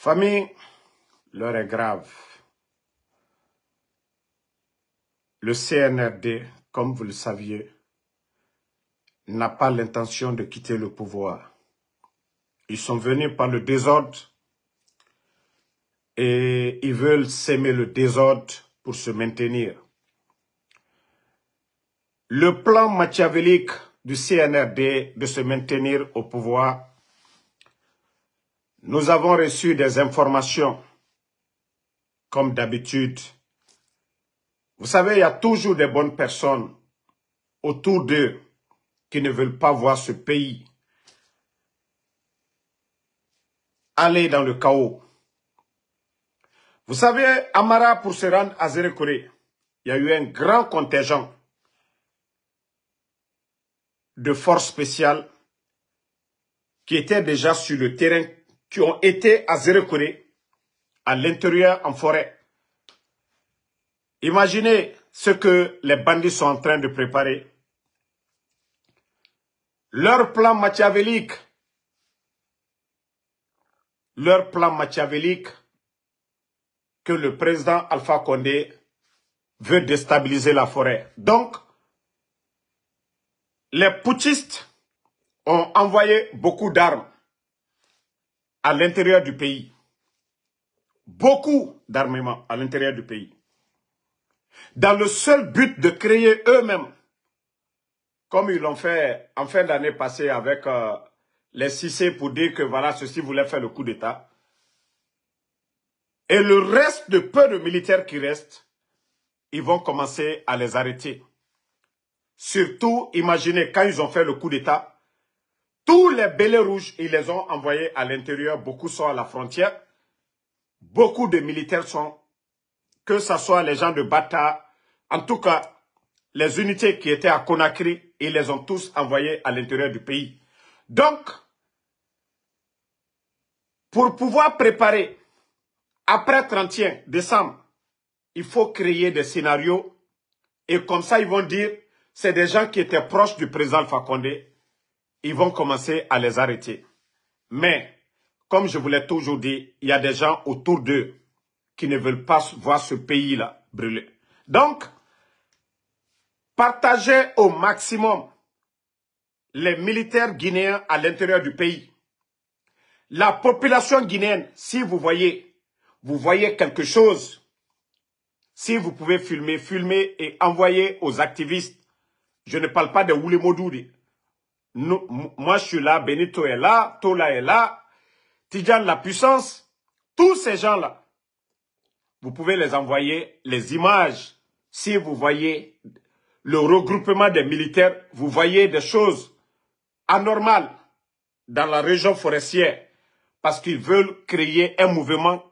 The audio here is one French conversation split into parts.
Famille, l'heure est grave. Le CNRD, comme vous le saviez, n'a pas l'intention de quitter le pouvoir. Ils sont venus par le désordre et ils veulent s'aimer le désordre pour se maintenir. Le plan machiavélique du CNRD de se maintenir au pouvoir nous avons reçu des informations, comme d'habitude. Vous savez, il y a toujours des bonnes personnes autour d'eux qui ne veulent pas voir ce pays aller dans le chaos. Vous savez, Amara, pour se rendre à Zérekoré, il y a eu un grand contingent de forces spéciales qui étaient déjà sur le terrain qui ont été à Zérekouré, à l'intérieur en forêt. Imaginez ce que les bandits sont en train de préparer. Leur plan machiavélique, leur plan machiavélique que le président Alpha Condé veut déstabiliser la forêt. Donc, les putschistes ont envoyé beaucoup d'armes à l'intérieur du pays. Beaucoup d'armements à l'intérieur du pays. Dans le seul but de créer eux-mêmes, comme ils l'ont fait en fin d'année passée avec euh, les les CIC pour dire que voilà, ceux-ci voulaient faire le coup d'État. Et le reste de peu de militaires qui restent, ils vont commencer à les arrêter. Surtout, imaginez, quand ils ont fait le coup d'État, tous les bélés rouges, ils les ont envoyés à l'intérieur. Beaucoup sont à la frontière. Beaucoup de militaires sont, que ce soit les gens de Bata, en tout cas, les unités qui étaient à Conakry, ils les ont tous envoyés à l'intérieur du pays. Donc, pour pouvoir préparer, après 31 décembre, il faut créer des scénarios. Et comme ça, ils vont dire, c'est des gens qui étaient proches du président Fakonde ils vont commencer à les arrêter. Mais, comme je vous l'ai toujours dit, il y a des gens autour d'eux qui ne veulent pas voir ce pays-là brûler. Donc, partagez au maximum les militaires guinéens à l'intérieur du pays. La population guinéenne, si vous voyez, vous voyez quelque chose, si vous pouvez filmer, filmer et envoyer aux activistes. Je ne parle pas de Woulemodoudi, moi je suis là, Benito est là, Tola est là, Tidjan la puissance, tous ces gens-là, vous pouvez les envoyer les images. Si vous voyez le regroupement des militaires, vous voyez des choses anormales dans la région forestière parce qu'ils veulent créer un mouvement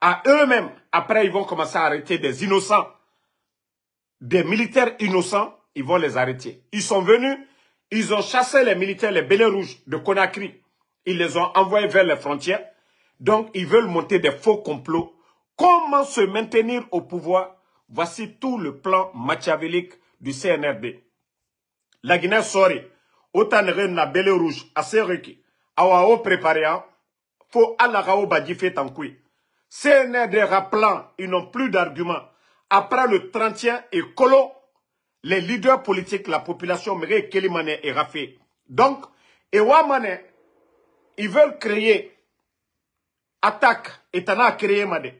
à eux-mêmes. Après, ils vont commencer à arrêter des innocents. Des militaires innocents, ils vont les arrêter. Ils sont venus ils ont chassé les militaires, les Bélé rouges de Conakry. Ils les ont envoyés vers les frontières. Donc, ils veulent monter des faux complots. Comment se maintenir au pouvoir Voici tout le plan machiavélique du CNRD. La Guinée sorry. Autant de bélé rouge, assez requis. Awao préparé, hein. faut fait en tankoui. CNRD rappelant, ils n'ont plus d'arguments. Après le 31 et Colo les leaders politiques, la population, Mire Kelimane et Rafé. Donc, Ewamane, ils veulent créer attaque, et t'en as créé Mane.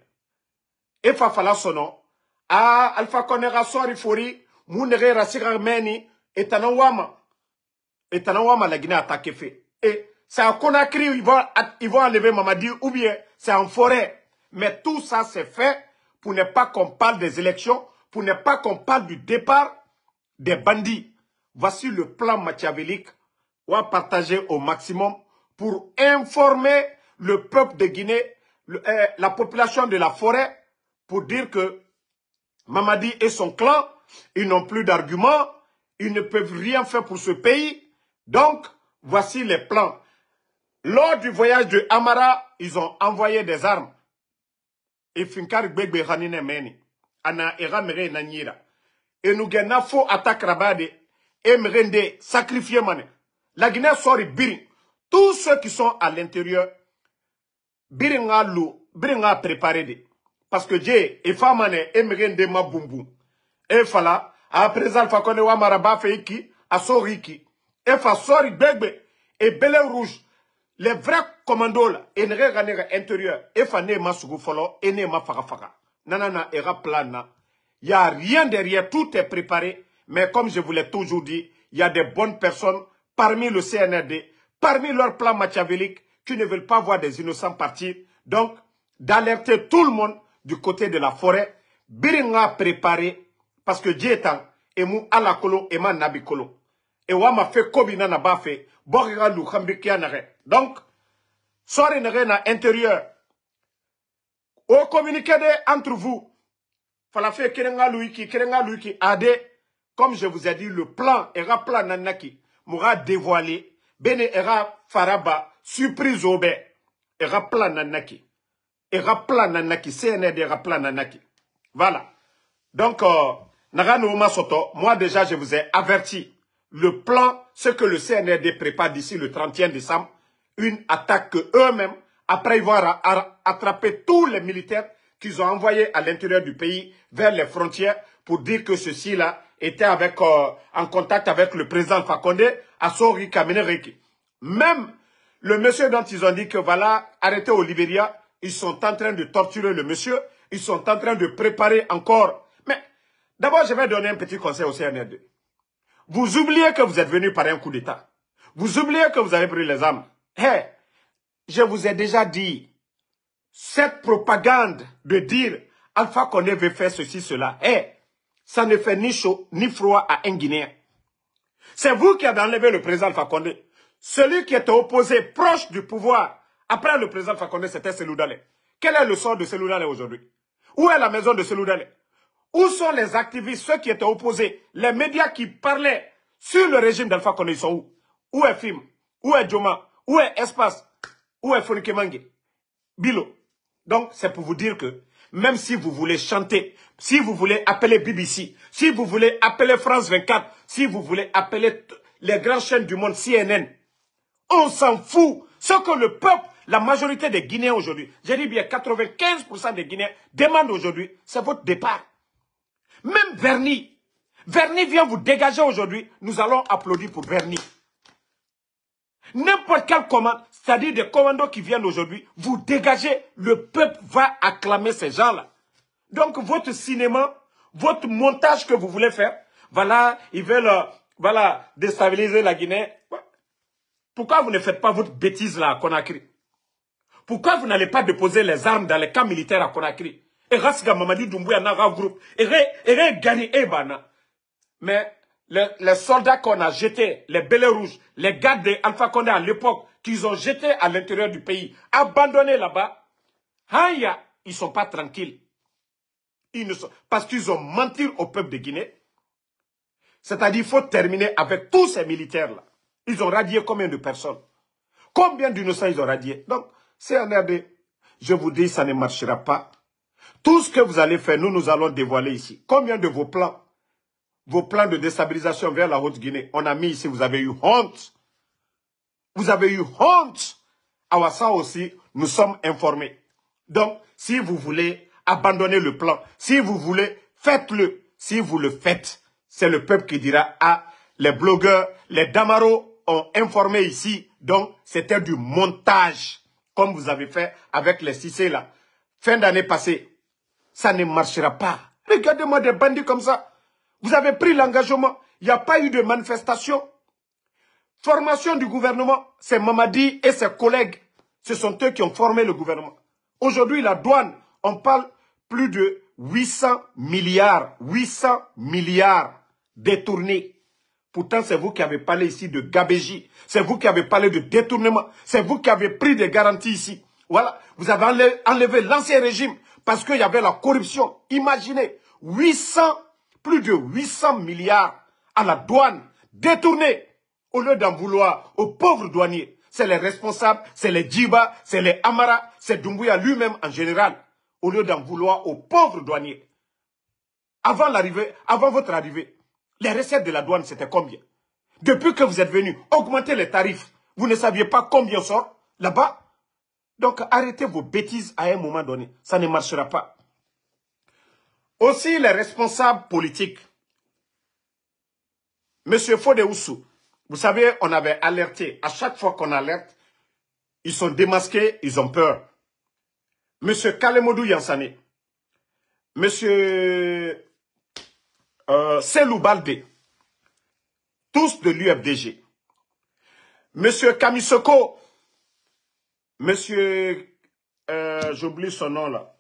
Et Fafala Sono, ah, Alpha Konera fori, Mounere Rassira Armeni, et t'en Wama. Et t'en Wama, la Guinée attaque fait. Et c'est à Conakry ils vont, ils vont enlever Mamadi, ou bien c'est en forêt. Mais tout ça, c'est fait pour ne pas qu'on parle des élections, pour ne pas qu'on parle du départ des bandits. Voici le plan machiavélique on va partager au maximum pour informer le peuple de Guinée, euh, la population de la forêt, pour dire que Mamadi et son clan, ils n'ont plus d'arguments, ils ne peuvent rien faire pour ce pays. Donc, voici les plans. Lors du voyage de Amara, ils ont envoyé des armes. Et Finkar enuge na fo attaque de Emerende sacrifier mané. La Guinée sort biri. Tous ceux qui sont à l'intérieur, biringa nga lou, préparer préparé de. Parce que Dieu et famane Emerende ma bumbu. Et fala, après alpha koné wa maraba feiki, asoriki. Et fa sori begbe, et belé rouge. Les vrais commandos là, et ne intérieur, et fa ne ma sougou folo, et ne ma faga faga. Nanana, era plana. Il n'y a rien derrière, tout est préparé. Mais comme je vous l'ai toujours dit, il y a des bonnes personnes parmi le CNRD, parmi leurs plans machiavéliques, qui ne veulent pas voir des innocents partir. Donc, d'alerter tout le monde du côté de la forêt. Biringa préparé, parce que Dieu Et mou alakolo, ema nabikolo. Et wama fait kobina na borga nare. Donc, sorry na intérieur. Au communiqué entre vous, Falafé kerenga luiki kerenga luiki ade comme je vous ai dit le plan era plan nanaki m'aura dévoilé bene era faraba surprise au obe era plan nanaki era plan nanaki CNRD era plan nanaki voilà donc euh, nara Nagano Masoto, moi déjà je vous ai averti le plan, ce que le CNRD prépare d'ici le 31 décembre, une attaque eux-mêmes, après avoir attrapé tous les militaires qu'ils ont envoyé à l'intérieur du pays, vers les frontières, pour dire que ceux là étaient euh, en contact avec le président Fakonde, Assori Kamenereki. Même le monsieur dont ils ont dit que voilà, arrêté au Libéria, ils sont en train de torturer le monsieur, ils sont en train de préparer encore. Mais d'abord, je vais donner un petit conseil au CNR2. Vous oubliez que vous êtes venu par un coup d'État. Vous oubliez que vous avez pris les armes. Hé, je vous ai déjà dit, cette propagande de dire Alpha Condé veut faire ceci, cela, eh, ça ne fait ni chaud ni froid à un Guinéen. C'est vous qui avez enlevé le président Alpha Condé. Celui qui était opposé proche du pouvoir après le président Alpha Condé, c'était Selou Quel est le sort de Selou aujourd'hui Où est la maison de Selou Où sont les activistes, ceux qui étaient opposés Les médias qui parlaient sur le régime d'Alpha Condé, ils sont où Où est FIM Où est Djoma? Où est Espace Où est Fonikemangue Bilo donc, c'est pour vous dire que même si vous voulez chanter, si vous voulez appeler BBC, si vous voulez appeler France 24, si vous voulez appeler les grandes chaînes du monde, CNN, on s'en fout. Ce que le peuple, la majorité des Guinéens aujourd'hui, j'ai dit bien 95% des Guinéens demandent aujourd'hui, c'est votre départ. Même vernis, Vernis vient vous dégager aujourd'hui, nous allons applaudir pour vernis. N'importe quel commande, c'est-à-dire des commandos qui viennent aujourd'hui, vous dégagez, le peuple va acclamer ces gens-là. Donc votre cinéma, votre montage que vous voulez faire, voilà, ils veulent euh, voilà, déstabiliser la Guinée. Pourquoi vous ne faites pas votre bêtise là à Conakry Pourquoi vous n'allez pas déposer les armes dans les camps militaires à Conakry eh, mais les, soldats qu'on a jetés, les Belles rouges, les gardes d'Alpha Condé à l'époque, qu'ils ont jeté à l'intérieur du pays, abandonnés là-bas, ils ne sont pas tranquilles. Ils ne parce qu'ils ont menti au peuple de Guinée. C'est-à-dire qu'il faut terminer avec tous ces militaires-là. Ils ont radié combien de personnes Combien d'innocents ils ont radié Donc, c'est un CNRD, je vous dis, ça ne marchera pas. Tout ce que vous allez faire, nous, nous allons dévoiler ici. Combien de vos plans, vos plans de déstabilisation vers la Haute-Guinée, on a mis ici, vous avez eu honte. Vous avez eu honte. Alors ça aussi, nous sommes informés. Donc, si vous voulez abandonner le plan, si vous voulez, faites-le. Si vous le faites, c'est le peuple qui dira, ah, les blogueurs, les damaros ont informé ici. Donc, c'était du montage, comme vous avez fait avec les Cissé là. Fin d'année passée, ça ne marchera pas. Regardez-moi des bandits comme ça. Vous avez pris l'engagement. Il n'y a pas eu de manifestation. Formation du gouvernement, c'est Mamadi et ses collègues. Ce sont eux qui ont formé le gouvernement. Aujourd'hui, la douane, on parle plus de 800 milliards, 800 milliards détournés. Pourtant, c'est vous qui avez parlé ici de gabégie. C'est vous qui avez parlé de détournement. C'est vous qui avez pris des garanties ici. Voilà. Vous avez enlevé, l'ancien régime parce qu'il y avait la corruption. Imaginez, 800, plus de 800 milliards à la douane détournés. Au lieu d'en vouloir aux pauvres douaniers, c'est les responsables, c'est les Djiba, c'est les Amara, c'est Dumbuya lui-même en général. Au lieu d'en vouloir aux pauvres douaniers. Avant l'arrivée, avant votre arrivée, les recettes de la douane, c'était combien Depuis que vous êtes venu, augmenter les tarifs. Vous ne saviez pas combien sort là-bas Donc arrêtez vos bêtises à un moment donné. Ça ne marchera pas. Aussi les responsables politiques. Monsieur Fodeoussou, vous savez, on avait alerté. À chaque fois qu'on alerte, ils sont démasqués, ils ont peur. Monsieur Kalemodou Yansane, Monsieur euh, Selou Balde, tous de l'UFDG. Monsieur Kamisoko, Monsieur, euh, j'oublie son nom là,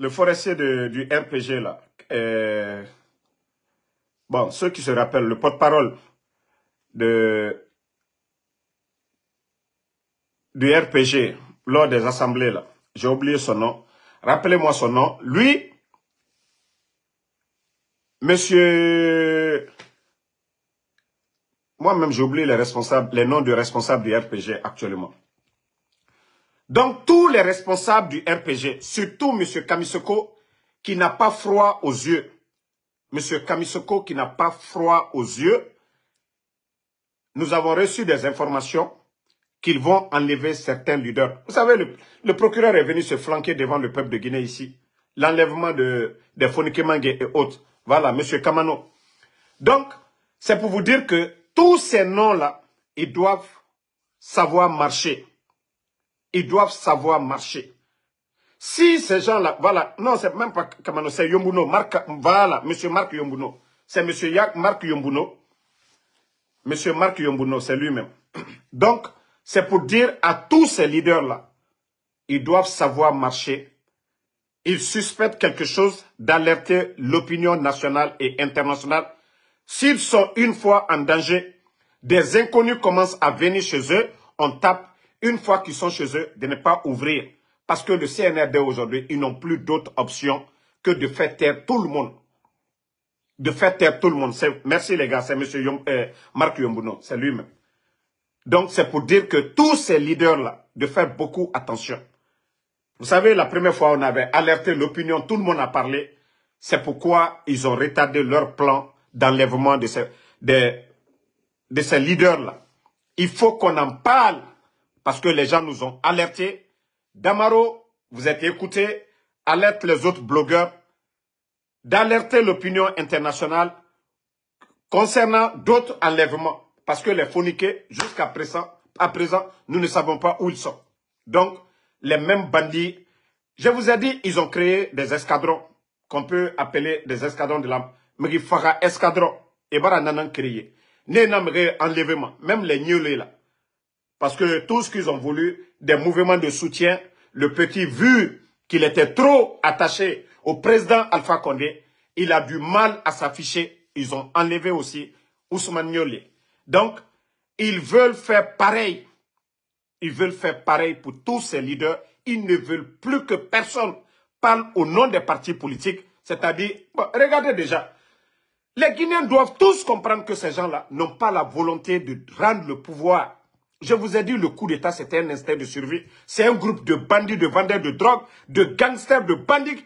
le forestier du RPG là, euh, Bon, ceux qui se rappellent, le porte-parole du RPG lors des assemblées, là, j'ai oublié son nom. Rappelez-moi son nom. Lui, monsieur... Moi-même, j'ai oublié les responsables, les noms du responsable du RPG actuellement. Donc, tous les responsables du RPG, surtout monsieur Kamisoko, qui n'a pas froid aux yeux, M. Kamisoko qui n'a pas froid aux yeux, nous avons reçu des informations qu'ils vont enlever certains leaders. Vous savez, le, procureur est venu se flanquer devant le peuple de Guinée ici. L'enlèvement de, de et autres. Voilà, M. Kamano. Donc, c'est pour vous dire que tous ces noms-là, ils doivent savoir marcher. Ils doivent savoir marcher. Si ces gens-là, voilà, non, c'est même pas Kamano, c'est Yombuno, Marc, voilà, monsieur Marc Yombuno. C'est monsieur Marc Yombuno. Monsieur Marc Yombuno, c'est lui-même. Donc, c'est pour dire à tous ces leaders-là, ils doivent savoir marcher. Ils suspectent quelque chose d'alerter l'opinion nationale et internationale. S'ils sont une fois en danger, des inconnus commencent à venir chez eux, on tape. Une fois qu'ils sont chez eux, de ne pas ouvrir. Parce que le CNRD aujourd'hui, ils n'ont plus d'autre option que de faire taire tout le monde. De faire taire tout le monde. Merci les gars, c'est Monsieur euh, Marc Yombuno, c'est lui-même. Donc c'est pour dire que tous ces leaders-là, de faire beaucoup attention. Vous savez, la première fois, on avait alerté l'opinion, tout le monde a parlé. C'est pourquoi ils ont retardé leur plan d'enlèvement de ces leaders-là. Il faut qu'on en parle parce que les gens nous ont alertés Damaro, vous êtes écouté, alerte les autres blogueurs d'alerter l'opinion internationale concernant d'autres enlèvements. Parce que les phoniqués jusqu'à présent, à présent, nous ne savons pas où ils sont. Donc, les mêmes bandits, je vous ai dit, ils ont créé des escadrons qu'on peut appeler des escadrons de la Mrifara escadron. Et voilà, créé. Né enlèvement. Même les nioulés, là. Parce que tout ce qu'ils ont voulu, des mouvements de soutien, le petit, vu qu'il était trop attaché au président Alpha Condé, il a du mal à s'afficher. Ils ont enlevé aussi Ousmane Niolé. Donc, ils veulent faire pareil. Ils veulent faire pareil pour tous ces leaders. Ils ne veulent plus que personne parle au nom des partis politiques. C'est-à-dire, regardez déjà, les Guinéens doivent tous comprendre que ces gens-là n'ont pas la volonté de rendre le pouvoir je vous ai dit, le coup d'État, c'était un instinct de survie. C'est un groupe de bandits, de vendeurs de drogue, de gangsters, de bandits,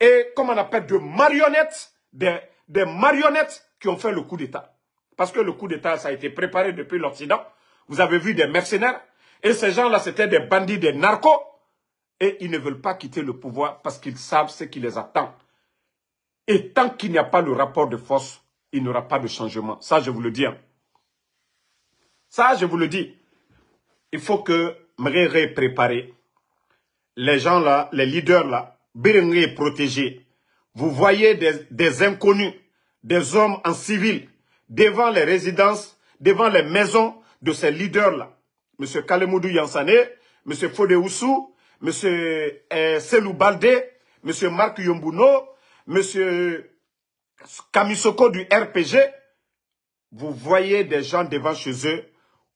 et comme on appelle, de marionnettes, des, des marionnettes qui ont fait le coup d'État. Parce que le coup d'État, ça a été préparé depuis l'Occident. Vous avez vu des mercenaires. Et ces gens-là, c'était des bandits, des narcos. Et ils ne veulent pas quitter le pouvoir parce qu'ils savent ce qui les attend. Et tant qu'il n'y a pas le rapport de force, il n'y aura pas de changement. Ça, je vous le dis. Hein. Ça, je vous le dis il faut que ré préparer Les gens là, les leaders là, les protégé. Vous voyez des, des inconnus, des hommes en civil, devant les résidences, devant les maisons de ces leaders-là. Monsieur Kalemoudou Yansane, Monsieur Fode Monsieur euh, Selou Monsieur Marc Yombouno, Monsieur Kamisoko du RPG. Vous voyez des gens devant chez eux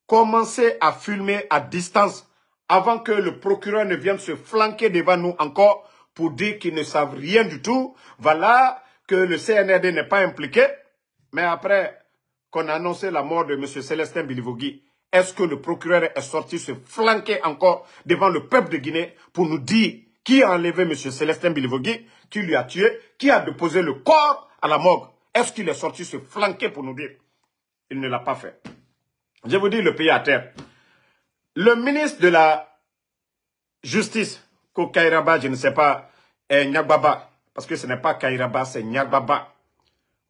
commencer à filmer à distance avant que le procureur ne vienne se flanquer devant nous encore pour dire qu'ils ne savent rien du tout. Voilà que le CNRD n'est pas impliqué. Mais après qu'on a annoncé la mort de M. Célestin Bilivogui, est-ce que le procureur est sorti se flanquer encore devant le peuple de Guinée pour nous dire qui a enlevé M. Célestin Bilivogui, qui lui a tué, qui a déposé le corps à la morgue Est-ce qu'il est sorti se flanquer pour nous dire Il ne l'a pas fait. Je vous dis le pays à terre. Le ministre de la Justice, Kairaba, je ne sais pas, est Nyagbaba. Parce que ce n'est pas Kairaba, c'est Nyagbaba.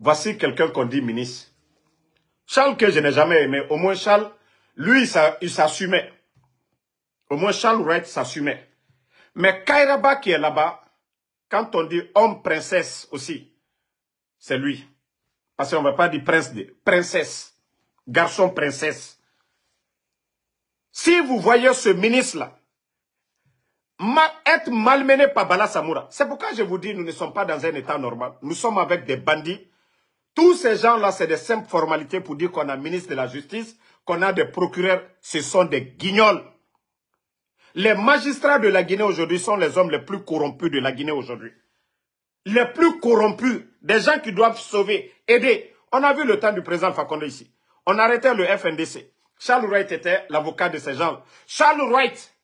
Voici quelqu'un qu'on dit ministre. Charles que je n'ai jamais aimé. Au moins Charles, lui, il s'assumait. Au moins Charles Wright s'assumait. Mais Kairaba qui est là-bas, quand on dit homme princesse aussi, c'est lui. Parce qu'on ne va pas dire prince, princesse garçon princesse. Si vous voyez ce ministre-là être malmené par Bala Samoura, c'est pourquoi je vous dis, nous ne sommes pas dans un état normal. Nous sommes avec des bandits. Tous ces gens-là, c'est des simples formalités pour dire qu'on a ministre de la Justice, qu'on a des procureurs. Ce sont des guignols. Les magistrats de la Guinée aujourd'hui sont les hommes les plus corrompus de la Guinée aujourd'hui. Les plus corrompus, des gens qui doivent sauver, aider. On a vu le temps du président Fakonde ici on arrêtait le FNDC. Charles Wright était l'avocat de ces gens. Charles Wright,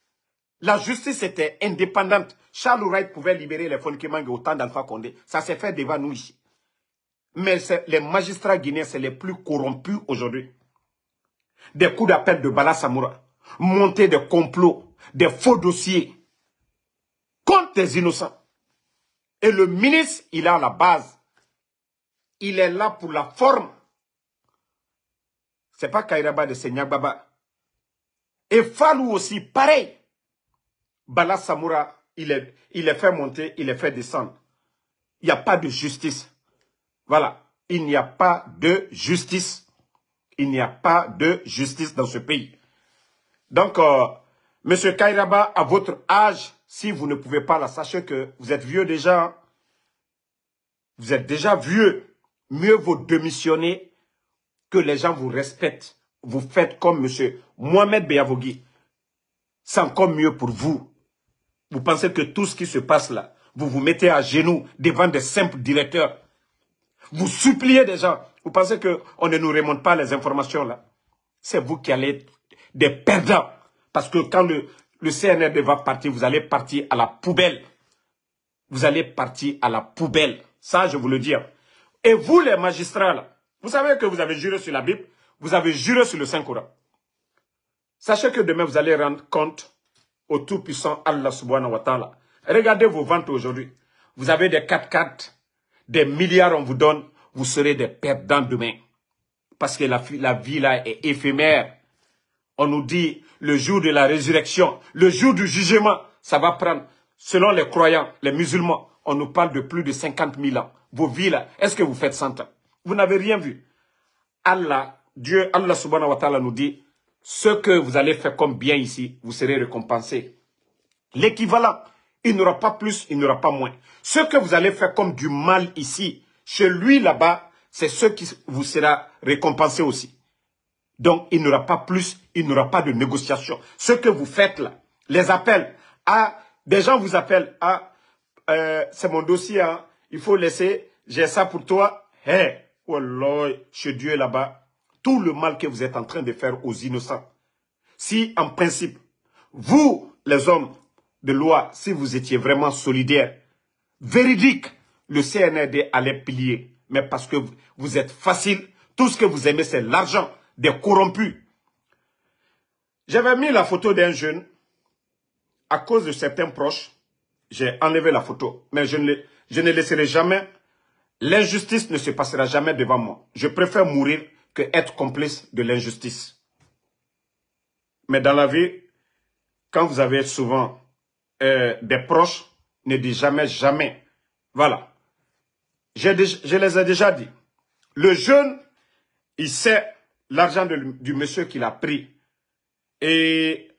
la justice était indépendante. Charles Wright pouvait libérer les et autant d'Alpha Condé. Ça s'est fait devant nous ici. Mais les magistrats guinéens, c'est les plus corrompus aujourd'hui. Des coups d'appel de Bala Samoura, Monter de complots, des faux dossiers contre des innocents. Et le ministre, il a la base. Il est là pour la forme n'est pas Kairaba, de Baba. Et Falou aussi, pareil. Bala Samoura, il est, il est fait monter, il est fait descendre. Il n'y a pas de justice. Voilà. Il n'y a pas de justice. Il n'y a pas de justice dans ce pays. Donc, euh, Monsieur Kairaba, à votre âge, si vous ne pouvez pas la, sachez que vous êtes vieux déjà. Hein. Vous êtes déjà vieux. Mieux vaut démissionner que les gens vous respectent. Vous faites comme M. Mohamed Beyavogui. C'est encore mieux pour vous. Vous pensez que tout ce qui se passe là, vous vous mettez à genoux devant des simples directeurs. Vous suppliez des gens. Vous pensez qu'on ne nous remonte pas les informations là. C'est vous qui allez être des perdants. Parce que quand le, le CNRD va partir, vous allez partir à la poubelle. Vous allez partir à la poubelle. Ça, je vous le dis. Hein. Et vous, les magistrats, là, vous savez que vous avez juré sur la Bible, vous avez juré sur le Saint-Coran. Sachez que demain, vous allez rendre compte au Tout-Puissant Allah subhanahu wa ta'ala. Regardez vos ventes aujourd'hui. Vous avez des 4 des milliards on vous donne, vous serez des perdants demain. Parce que la, vie là est éphémère. On nous dit le jour de la résurrection, le jour du jugement, ça va prendre. Selon les croyants, les musulmans, on nous parle de plus de 50 000 ans. Vos vies là, est-ce que vous faites 100 ans vous n'avez rien vu. Allah, Dieu, Allah subhanahu wa ta'ala nous dit, ce que vous allez faire comme bien ici, vous serez récompensé. L'équivalent, il n'aura pas plus, il n'aura pas moins. Ce que vous allez faire comme du mal ici, chez lui là-bas, c'est ce qui vous sera récompensé aussi. Donc, il n'aura pas plus, il n'aura pas de négociation. Ce que vous faites là, les appels à... Ah, des gens vous appellent à... Ah, euh, c'est mon dossier, hein. il faut laisser, j'ai ça pour toi. Hein? chez Dieu là-bas, tout le mal que vous êtes en train de faire aux innocents. Si en principe, vous, les hommes de loi, si vous étiez vraiment solidaires, véridiques, le CNRD allait plier. Mais parce que vous êtes facile, tout ce que vous aimez, c'est l'argent des corrompus. J'avais mis la photo d'un jeune. À cause de certains proches, j'ai enlevé la photo. Mais je je ne laisserai jamais L'injustice ne se passera jamais devant moi. Je préfère mourir que être complice de l'injustice. Mais dans la vie, quand vous avez souvent euh, des proches, ne dites jamais, jamais. Voilà. Je, je les ai déjà dit. Le jeune, il sait l'argent du monsieur qu'il a pris. Et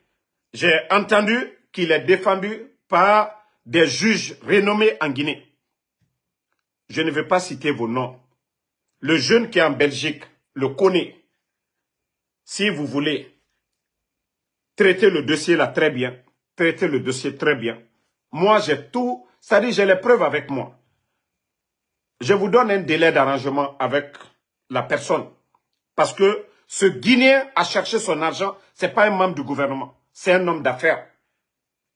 j'ai entendu qu'il est défendu par des juges renommés en Guinée je ne vais pas citer vos noms. Le jeune qui est en Belgique le connaît. Si vous voulez, traitez le dossier là très bien. Traitez le dossier très bien. Moi, j'ai tout, c'est-à-dire j'ai les preuves avec moi. Je vous donne un délai d'arrangement avec la personne. Parce que ce Guinéen a cherché son argent, ce n'est pas un membre du gouvernement, c'est un homme d'affaires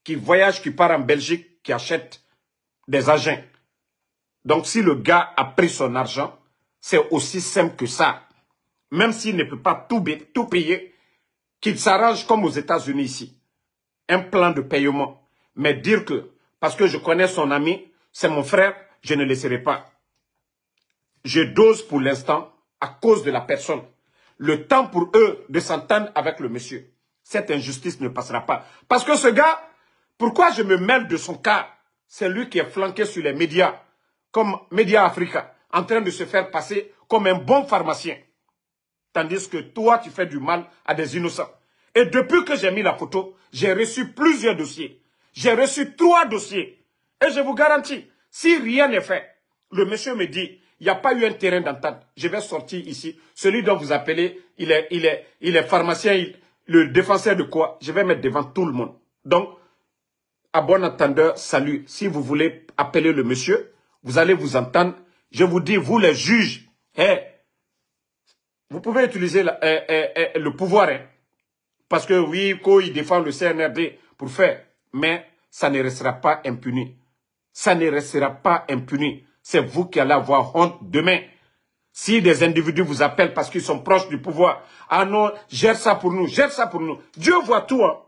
qui voyage, qui part en Belgique, qui achète des agents. Donc si le gars a pris son argent, c'est aussi simple que ça. Même s'il ne peut pas tout, payer, qu'il s'arrange comme aux États-Unis ici. Un plan de paiement. Mais dire que, parce que je connais son ami, c'est mon frère, je ne laisserai pas. Je dose pour l'instant à cause de la personne. Le temps pour eux de s'entendre avec le monsieur. Cette injustice ne passera pas. Parce que ce gars, pourquoi je me mêle de son cas C'est lui qui est flanqué sur les médias comme Média Africa, en train de se faire passer comme un bon pharmacien. Tandis que toi, tu fais du mal à des innocents. Et depuis que j'ai mis la photo, j'ai reçu plusieurs dossiers. J'ai reçu trois dossiers. Et je vous garantis, si rien n'est fait, le monsieur me dit, il n'y a pas eu un terrain d'entente. Je vais sortir ici. Celui dont vous appelez, il est, il est, pharmacien, le défenseur de quoi Je vais mettre devant tout le monde. Donc, à bon entendeur, salut. Si vous voulez appeler le monsieur, vous allez vous entendre. Je vous dis, vous les juges, hein, vous pouvez utiliser euh, euh, euh, le pouvoir. Hein. parce que oui, il défend le CNRD pour faire. Mais ça ne restera pas impuni. Ça ne restera pas impuni. C'est vous qui allez avoir honte demain. Si des individus vous appellent parce qu'ils sont proches du pouvoir, ah non, gère ça pour nous, gère ça pour nous. Dieu voit tout. Hein.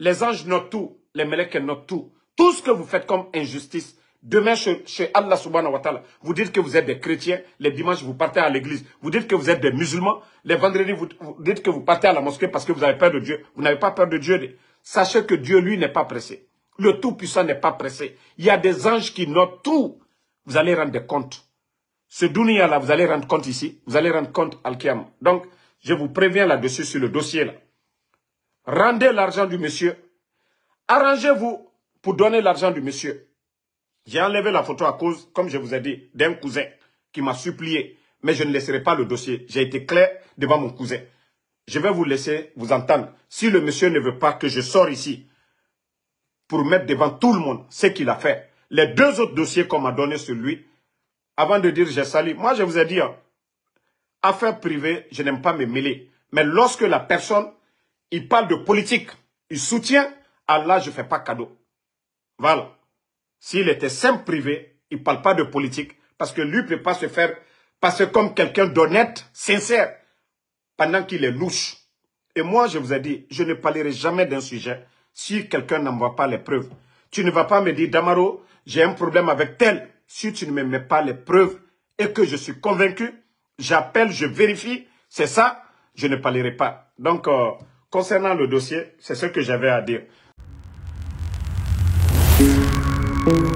Les anges notent tout, les mélèques notent tout. Tout ce que vous faites comme injustice, Demain, chez, Allah subhanahu wa ta'ala, vous dites que vous êtes des chrétiens, les dimanches, vous partez à l'église. Vous dites que vous êtes des musulmans, les vendredis, vous, dites que vous partez à la mosquée parce que vous avez peur de Dieu. Vous n'avez pas peur de Dieu. Sachez que Dieu, lui, n'est pas pressé. Le Tout-Puissant n'est pas pressé. Il y a des anges qui notent tout. Vous allez rendre compte. Ce dounia là vous allez rendre compte ici. Vous allez rendre compte al -Qiyam. Donc, je vous préviens là-dessus sur le dossier-là. Rendez l'argent du monsieur. Arrangez-vous pour donner l'argent du monsieur. J'ai enlevé la photo à cause, comme je vous ai dit, d'un cousin qui m'a supplié. Mais je ne laisserai pas le dossier. J'ai été clair devant mon cousin. Je vais vous laisser vous entendre. Si le monsieur ne veut pas que je sors ici pour mettre devant tout le monde ce qu'il a fait, les deux autres dossiers qu'on m'a donné sur lui, avant de dire j'ai sali, moi je vous ai dit, hein, affaire affaires privées, je n'aime pas me mêler. Mais lorsque la personne, il parle de politique, il soutient, là, je ne fais pas cadeau. Voilà. S'il était simple privé, il ne parle pas de politique parce que lui ne peut pas se faire passer comme quelqu'un d'honnête, sincère, pendant qu'il est louche. Et moi, je vous ai dit, je ne parlerai jamais d'un sujet si quelqu'un n'en voit pas les preuves. Tu ne vas pas me dire, Damaro, j'ai un problème avec tel. Si tu ne me mets pas les preuves et que je suis convaincu, j'appelle, je vérifie, c'est ça, je ne parlerai pas. Donc, euh, concernant le dossier, c'est ce que j'avais à dire. thank you